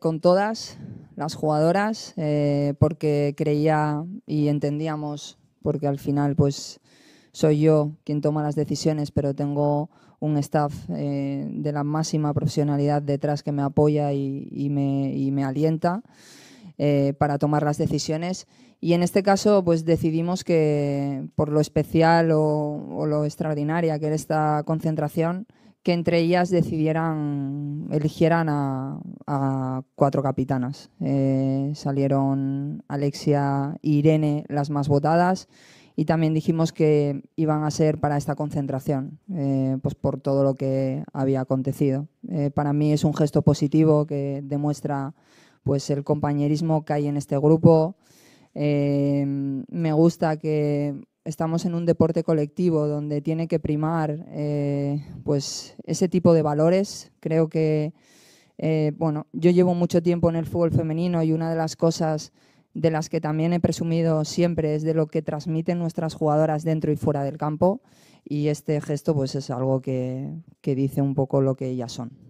con todas las jugadoras eh, porque creía y entendíamos, porque al final pues soy yo quien toma las decisiones, pero tengo un staff eh, de la máxima profesionalidad detrás que me apoya y, me, me, alienta eh, para tomar las decisiones. Y en este caso, pues decidimos que por lo especial o, o lo extraordinaria que era esta concentración, que entre ellas decidieran eligieran a, cuatro capitanas. Eh, salieron Alexia e Irene las más votadas y también dijimos que iban a ser para esta concentración, eh, pues por todo lo que había acontecido. Eh, para mí es un gesto positivo que demuestra pues el compañerismo que hay en este grupo. me gusta que estamos en un deporte colectivo donde tiene que primar eh, pues ese tipo de valores. Creo que, eh, bueno, yo llevo mucho tiempo en el fútbol femenino y una de las cosas de las que también he presumido siempre es de lo que transmiten nuestras jugadoras dentro y fuera del campo y este gesto pues es algo que, que dice un poco lo que ellas son.